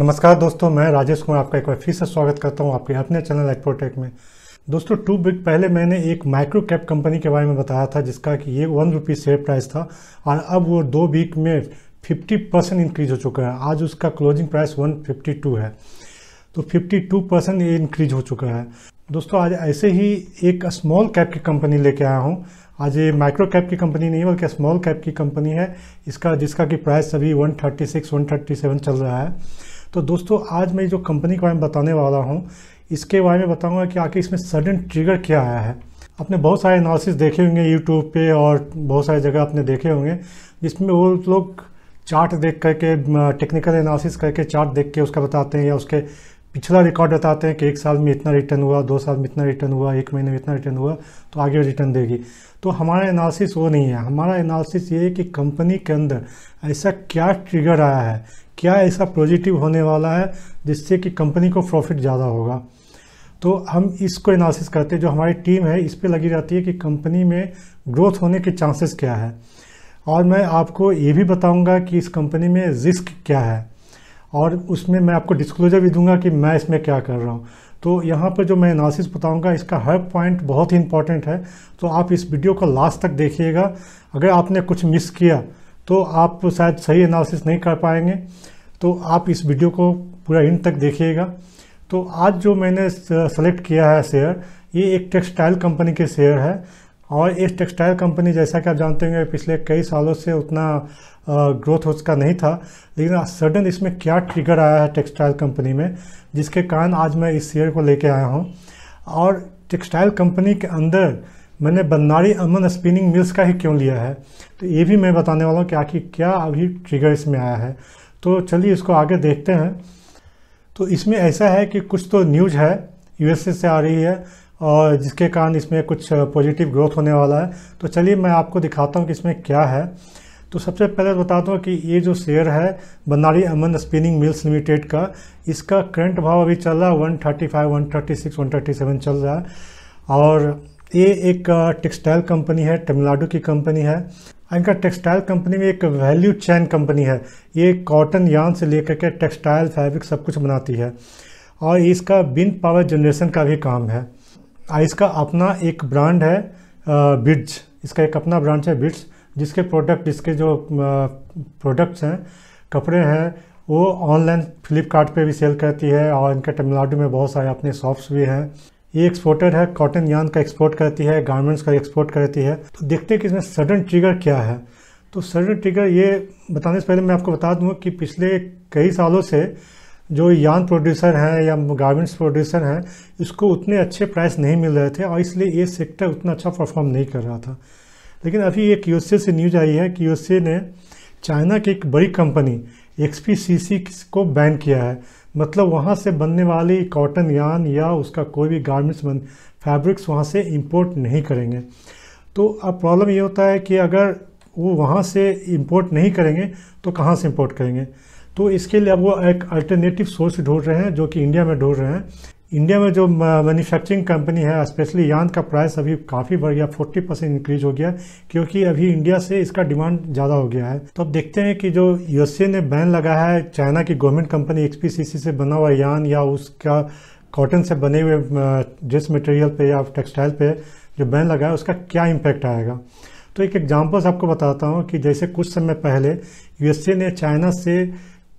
नमस्कार दोस्तों मैं राजेश कुमार आपका एक बार फिर से स्वागत करता हूं आपके अपने चैनल एक्सपोटेक में दोस्तों टू बिग पहले मैंने एक माइक्रो कैप कंपनी के बारे में बताया था जिसका कि ये वन रुपी शेयर प्राइस था और अब वो दो वीक में 50 परसेंट इंक्रीज हो चुका है आज उसका क्लोजिंग प्राइस 152 है तो 52 परसेंट ये इंक्रीज हो चुका है दोस्तों आज ऐसे ही एक स्मॉल कैप की कंपनी लेके आया हूँ आज ये माइक्रो कैप की कंपनी नहीं बल्कि स्मॉल कैप की कंपनी है इसका जिसका कि प्राइस अभी 136 137 चल रहा है तो दोस्तों आज मैं जो कंपनी के बारे में बताने वाला हूँ इसके बारे में बताऊँगा कि आखिर इसमें सडन ट्रिगर क्या आया है आपने बहुत सारे एनालिसिस देखे होंगे यूट्यूब पे और बहुत सारी जगह आपने देखे होंगे जिसमें वो लोग चार्ट देख करके टेक्निकल एनालिसिस करके चार्ट देख के उसका बताते हैं या उसके पिछला रिकॉर्ड बताते हैं कि एक साल में इतना रिटर्न हुआ दो साल में इतना रिटर्न हुआ एक महीने में इतना रिटर्न हुआ तो आगे रिटर्न देगी तो हमारा एनालिसिस वो नहीं है हमारा एनालिसिस ये है कि कंपनी के अंदर ऐसा क्या ट्रिगर आया है क्या ऐसा पॉजिटिव होने वाला है जिससे कि कंपनी को प्रॉफिट ज़्यादा होगा तो हम इसको एनालिसिस करते हैं जो हमारी टीम है इस पर लगी रहती है कि कंपनी में ग्रोथ होने के चांसेस क्या है और मैं आपको ये भी बताऊंगा कि इस कंपनी में रिस्क क्या है और उसमें मैं आपको डिस्क्लोजर भी दूंगा कि मैं इसमें क्या कर रहा हूँ तो यहाँ पर जो मैं एनालिसिस बताऊँगा इसका हर पॉइंट बहुत ही इंपॉर्टेंट है तो आप इस वीडियो को लास्ट तक देखिएगा अगर आपने कुछ मिस किया तो आप शायद सही एनालिसिस नहीं कर पाएंगे तो आप इस वीडियो को पूरा इंड तक देखिएगा तो आज जो मैंने सेलेक्ट किया है शेयर ये एक टेक्सटाइल कंपनी के शेयर है और इस टेक्सटाइल कंपनी जैसा कि आप जानते होंगे पिछले कई सालों से उतना ग्रोथ उसका नहीं था लेकिन सडन इसमें क्या ट्रिगर आया है टेक्सटाइल कंपनी में जिसके कारण आज मैं इस शेयर को लेके आया हूँ और टेक्सटाइल कंपनी के अंदर मैंने बन्नारी अमन स्पिनिंग मिल्स का ही क्यों लिया है तो ये भी मैं बताने वाला हूँ कि आखिर क्या अभी ट्रिगर इसमें आया है तो चलिए इसको आगे देखते हैं तो इसमें ऐसा है कि कुछ तो न्यूज़ है यूएसए से आ रही है और जिसके कारण इसमें कुछ पॉजिटिव ग्रोथ होने वाला है तो चलिए मैं आपको दिखाता हूँ कि इसमें क्या है तो सबसे पहले बताता हूँ कि ये जो शेयर है Bannari Amman spinning mills limited का इसका करंट भाव अभी चल रहा है one thirty five one thirty six one thirty seven चल रहा है और ये एक टेक्सटाइल कंपनी है तमिलनाडु की कंपनी है इनका टेक्सटाइल कंपनी में एक वैल्यू चैन कंपनी है ये कॉटन यान से लेकर के टेक्सटाइल फैब्रिक सब कुछ बनाती है और इसका बिन पावर जनरेशन का भी काम है इसका अपना एक ब्रांड है बिड्स इसका एक अपना ब्रांड है बिड्स जिसके प्रोडक्ट इसके जो प्रोडक्ट्स हैं कपड़े हैं वो ऑनलाइन फ्लिपकार्ट पे भी सेल करती है और इनके तमिलनाडु में बहुत सारे अपने शॉप्स भी हैं ये एक्सपोर्टर है कॉटन यान का एक्सपोर्ट करती है गारमेंट्स का एक्सपोर्ट करती है तो देखते हैं कि इसमें सडन ट्रिगर क्या है तो सडन ट्रिगर ये बताने से पहले मैं आपको बता दूँ कि पिछले कई सालों से जो यान प्रोड्यूसर हैं या गारमेंट्स प्रोड्यूसर हैं इसको उतने अच्छे प्राइस नहीं मिल रहे थे और इसलिए ये सेक्टर उतना अच्छा परफॉर्म नहीं कर रहा था लेकिन अभी एक यूएसए से न्यूज आई है कि यूएसए ने चाइना की एक बड़ी कंपनी एक्स को बैन किया है मतलब वहाँ से बनने वाली कॉटन यान या उसका कोई भी गारमेंट्स बन फैब्रिक्स वहाँ से इंपोर्ट नहीं करेंगे तो अब प्रॉब्लम ये होता है कि अगर वो वहाँ से इंपोर्ट नहीं करेंगे तो कहाँ से इंपोर्ट करेंगे तो इसके लिए अब वो एक अल्टरनेटिव सोर्स ढूंढ रहे हैं जो कि इंडिया में ढूंढ रहे हैं इंडिया में जो मैन्युफैक्चरिंग कंपनी है स्पेशली यान का प्राइस अभी काफ़ी बढ़ गया फोर्टी परसेंट इंक्रीज हो गया क्योंकि अभी इंडिया से इसका डिमांड ज़्यादा हो गया है तो अब देखते हैं कि जो यूएसए ने बैन लगाया है चाइना की गवर्नमेंट कंपनी एक्सपीसीसी से बना हुआ यान या उसका कॉटन से बने हुए ड्रेस मटेरियल पे या टेक्सटाइल पे जो बैन लगा है उसका क्या इम्पैक्ट आएगा तो एक एग्जाम्पल्स आपको बताता हूँ कि जैसे कुछ समय पहले यूएसए ने चाइना से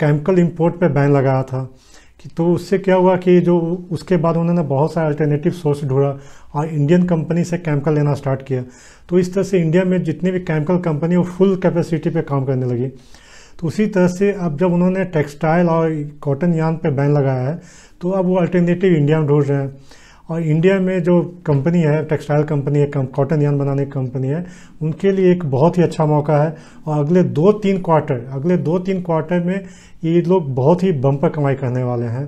केमिकल इम्पोर्ट पर बैन लगाया था कि तो उससे क्या हुआ कि जो उसके बाद उन्होंने बहुत सारे अल्टरनेटिव सोर्स ढूंढा और इंडियन कंपनी से केमिकल लेना स्टार्ट किया तो इस तरह से इंडिया में जितनी भी केमिकल कंपनी वो फुल कैपेसिटी पे काम करने लगी तो उसी तरह से अब जब उन्होंने टेक्सटाइल और कॉटन यान पे बैन लगाया है तो अब वो अल्टरनेटिव इंडिया में ढूंढ रहे हैं और इंडिया में जो कंपनी है टेक्सटाइल कंपनी है कॉटन यान बनाने की कंपनी है उनके लिए एक बहुत ही अच्छा मौका है और अगले दो तीन क्वार्टर अगले दो तीन क्वार्टर में ये लोग बहुत ही बम्पर कमाई करने वाले हैं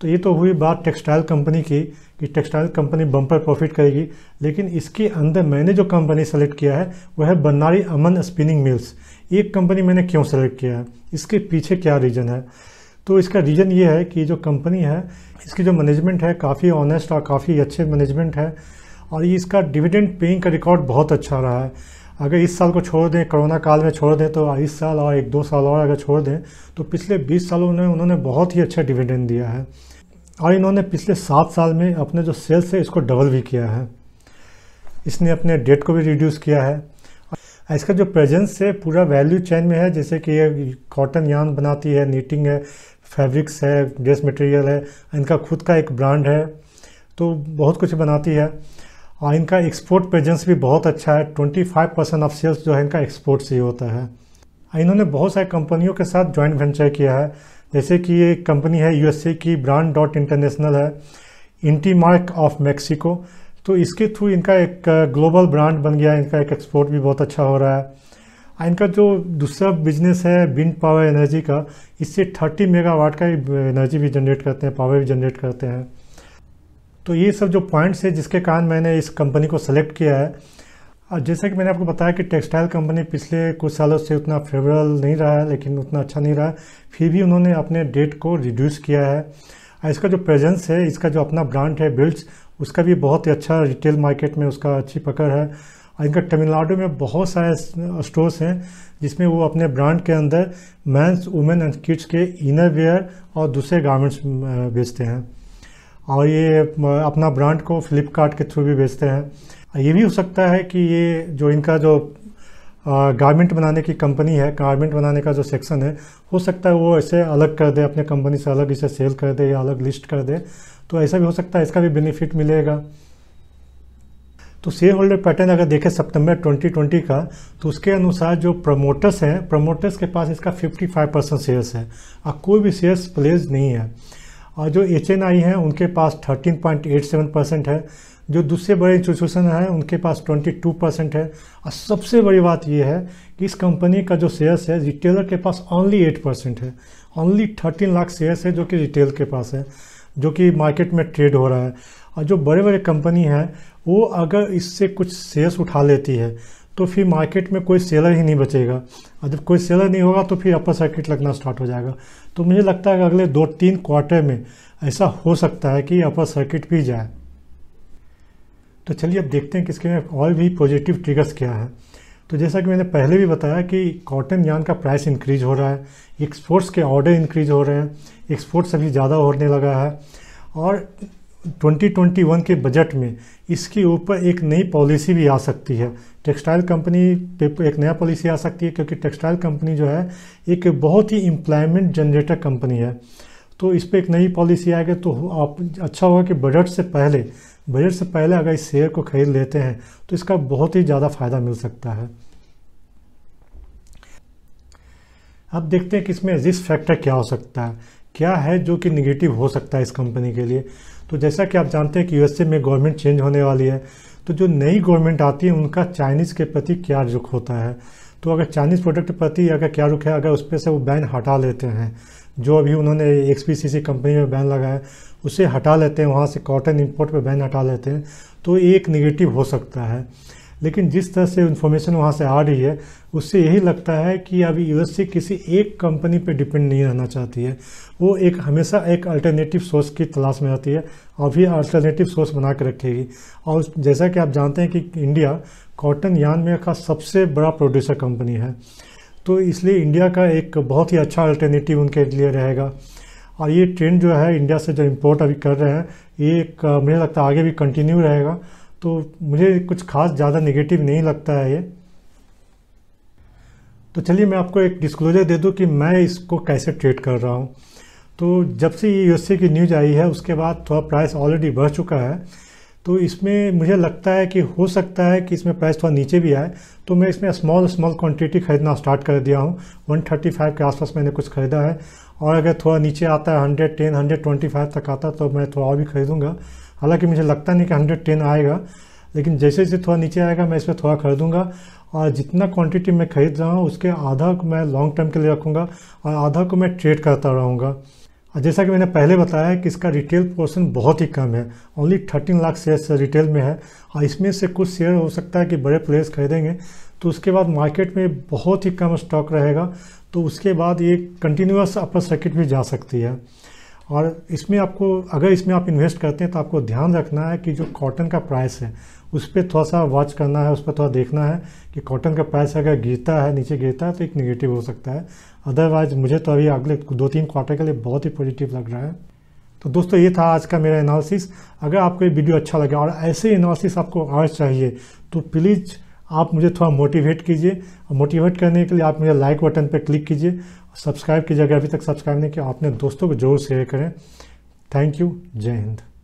तो ये तो हुई बात टेक्सटाइल कंपनी की कि टेक्सटाइल कंपनी बम्पर प्रॉफिट करेगी लेकिन इसके अंदर मैंने जो कंपनी सेलेक्ट किया है वह है बन्नारी अमन स्पिनिंग मिल्स एक कंपनी मैंने क्यों सेलेक्ट किया है इसके पीछे क्या रीज़न है तो इसका रीज़न ये है कि जो कंपनी है इसकी जो मैनेजमेंट है काफ़ी ऑनेस्ट और काफ़ी अच्छे मैनेजमेंट है और ये इसका डिविडेंड पेइंग का रिकॉर्ड बहुत अच्छा रहा है अगर इस साल को छोड़ दें कोरोना काल में छोड़ दें तो इस साल और एक दो साल और अगर छोड़ दें तो पिछले बीस सालों में उन्होंने बहुत ही अच्छा डिविडेंड दिया है और इन्होंने पिछले सात साल में अपने जो सेल्स है इसको डबल भी किया है इसने अपने डेट को भी रिड्यूस किया है इसका जो प्रेजेंस है पूरा वैल्यू चेन में है जैसे कि ये कॉटन यान बनाती है नीटिंग है फैब्रिक्स है ड्रेस मटेरियल है इनका खुद का एक ब्रांड है तो बहुत कुछ बनाती है और इनका एक्सपोर्ट प्रेजेंस भी बहुत अच्छा है 25 परसेंट ऑफ सेल्स जो है इनका एक्सपोर्ट से ही होता है इन्होंने बहुत सारी कंपनियों के साथ जॉइंट वेंचर किया है जैसे कि एक कंपनी है यूएसए की ब्रांड डॉट इंटरनेशनल है इंटी मार्क ऑफ मैक्सिको तो इसके थ्रू इनका एक ग्लोबल uh, ब्रांड बन गया इनका एक एक्सपोर्ट भी बहुत अच्छा हो रहा है हाँ, इनका जो दूसरा बिजनेस है विंड पावर एनर्जी का इससे 30 मेगावाट का एनर्जी भी जनरेट करते हैं पावर भी जनरेट करते हैं तो ये सब जो पॉइंट्स है जिसके कारण मैंने इस कंपनी को सेलेक्ट किया है और जैसा कि मैंने आपको बताया कि टेक्सटाइल कंपनी पिछले कुछ सालों से उतना फेवरेबल नहीं रहा है लेकिन उतना अच्छा नहीं रहा है फिर भी उन्होंने अपने डेट को रिड्यूस किया है और इसका जो प्रेजेंस है इसका जो अपना ब्रांड है बिल्ड्स उसका भी बहुत ही अच्छा रिटेल मार्केट में उसका अच्छी पकड़ है इनका तमिलनाडु में बहुत सारे स्टोर्स हैं जिसमें वो अपने ब्रांड के अंदर मैंस वुमेन एंड किड्स के इनर वेयर और दूसरे गारमेंट्स बेचते हैं और ये अपना ब्रांड को फ्लिपकार्ट के थ्रू भी बेचते हैं ये भी हो सकता है कि ये जो इनका जो गारमेंट बनाने की कंपनी है गारमेंट बनाने का जो सेक्शन है हो सकता है वो ऐसे अलग कर दे अपने कंपनी से अलग इसे सेल कर दे या अलग लिस्ट कर दे तो ऐसा भी हो सकता है इसका भी बेनिफिट मिलेगा तो शेयर होल्डर पैटर्न अगर देखें सितंबर 2020 का तो उसके अनुसार जो प्रमोटर्स हैं प्रमोटर्स के पास इसका 55 परसेंट शेयर्स है और कोई भी शेयर्स प्लेज नहीं है और जो एच एन आई हैं उनके पास 13.87 परसेंट है जो दूसरे बड़े इंस्टीट्यूशन हैं उनके पास 22 परसेंट है और सबसे बड़ी बात यह है कि इस कंपनी का जो शेयर्स है रिटेलर के पास ओनली एट परसेंट है ओनली थर्टीन लाख शेयर्स है जो कि रिटेल के पास है जो कि मार्केट में ट्रेड हो रहा है और जो बड़े बड़े कंपनी हैं वो अगर इससे कुछ शेयर्स उठा लेती है तो फिर मार्केट में कोई सेलर ही नहीं बचेगा और जब कोई सेलर नहीं होगा तो फिर अपर सर्किट लगना स्टार्ट हो जाएगा तो मुझे लगता है कि अगले दो तीन क्वार्टर में ऐसा हो सकता है कि अपर सर्किट भी जाए तो चलिए अब देखते हैं कि इसके में और भी पॉजिटिव ट्रिगर्स क्या है तो जैसा कि मैंने पहले भी बताया कि कॉटन यान का प्राइस इंक्रीज हो रहा है एक्सपोर्ट्स के ऑर्डर इंक्रीज हो रहे हैं एक्सपोर्ट्स अभी ज़्यादा होने लगा है और 2021 के बजट में इसके ऊपर एक नई पॉलिसी भी आ सकती है टेक्सटाइल कंपनी पे एक नया पॉलिसी आ सकती है क्योंकि टेक्सटाइल कंपनी जो है एक बहुत ही एम्प्लॉयमेंट जनरेटर कंपनी है तो इस पर एक नई पॉलिसी आएगी तो आप अच्छा होगा कि बजट से पहले बजट से पहले अगर इस शेयर को खरीद लेते हैं तो इसका बहुत ही ज़्यादा फायदा मिल सकता है अब देखते हैं कि इसमें रिस्क फैक्टर क्या हो सकता है क्या है जो कि निगेटिव हो सकता है इस कंपनी के लिए तो जैसा कि आप जानते हैं कि यूएसए में गवर्नमेंट चेंज होने वाली है तो जो नई गवर्नमेंट आती है उनका चाइनीज़ के प्रति क्या रुख होता है तो अगर चाइनीज़ प्रोडक्ट के प्रति अगर क्या रुख है अगर उस पर से वो बैन हटा लेते हैं जो अभी उन्होंने एक्सपीसीसी कंपनी में बैन लगाया उसे हटा लेते हैं वहाँ से कॉटन इंपोर्ट पर बैन हटा लेते हैं तो ये एक निगेटिव हो सकता है लेकिन जिस तरह से इन्फॉर्मेशन वहाँ से आ रही है उससे यही लगता है कि अभी यू किसी एक कंपनी पे डिपेंड नहीं रहना चाहती है वो एक हमेशा एक अल्टरनेटिव सोर्स की तलाश में आती है और भी अल्टरनेटिव सोर्स बना के रखेगी और जैसा कि आप जानते हैं कि इंडिया कॉटन यान में का सबसे बड़ा प्रोड्यूसर कंपनी है तो इसलिए इंडिया का एक बहुत ही अच्छा अल्टरनेटिव उनके लिए रहेगा और ये ट्रेंड जो है इंडिया से जो इम्पोर्ट अभी कर रहे हैं ये एक मुझे लगता है आगे भी कंटिन्यू रहेगा तो मुझे कुछ खास ज़्यादा नेगेटिव नहीं लगता है ये तो चलिए मैं आपको एक डिस्क्लोजर दे दूँ कि मैं इसको कैसे ट्रेड कर रहा हूँ तो जब से ये यूएसए की न्यूज आई है उसके बाद थोड़ा प्राइस ऑलरेडी बढ़ चुका है तो इसमें मुझे लगता है कि हो सकता है कि इसमें प्राइस थोड़ा नीचे भी आए तो मैं इसमें स्मॉल स्मॉल क्वांटिटी खरीदना स्टार्ट कर दिया हूँ 135 के आसपास मैंने कुछ ख़रीदा है और अगर थोड़ा नीचे आता है 110 125 तक आता तो मैं थोड़ा और भी खरीदूँगा हालाँकि मुझे लगता नहीं कि हंड्रेड आएगा लेकिन जैसे जैसे थोड़ा नीचे आएगा मैं इसमें थोड़ा खरीदूँगा और जितना क्वांटिटी मैं खरीद रहा हूँ उसके आधा को मैं लॉन्ग टर्म के लिए रखूँगा और आधा को मैं ट्रेड करता रहूँगा जैसा कि मैंने पहले बताया कि इसका रिटेल पोर्शन बहुत ही कम है only thirteen lakh shares retail में है और इसमें से कुछ शेयर हो सकता है कि बड़े प्लेयर्स खरीदेंगे तो उसके बाद मार्केट में बहुत ही कम स्टॉक रहेगा तो उसके बाद ये कंटिन्यूस अपर सर्किट भी जा सकती है और इसमें आपको अगर इसमें आप इन्वेस्ट करते हैं तो आपको ध्यान रखना है कि जो कॉटन का प्राइस है उस पर थोड़ा सा वॉच करना है उस पर थोड़ा देखना है कि कॉटन का प्राइस अगर गिरता है नीचे गिरता है तो एक निगेटिव हो सकता है अदरवाइज मुझे तो अभी अगले दो तीन क्वार्टर के लिए बहुत ही पॉजिटिव लग रहा है तो दोस्तों ये था आज का मेरा एनालिसिस अगर आपको ये वीडियो अच्छा लगे और ऐसे एनालिसिस आपको और चाहिए तो प्लीज़ आप मुझे थोड़ा मोटिवेट कीजिए और मोटिवेट करने के लिए आप मुझे लाइक बटन पर क्लिक कीजिए सब्सक्राइब कीजिए अगर अभी तक सब्सक्राइब नहीं किया अपने दोस्तों को जरूर शेयर करें थैंक यू जय हिंद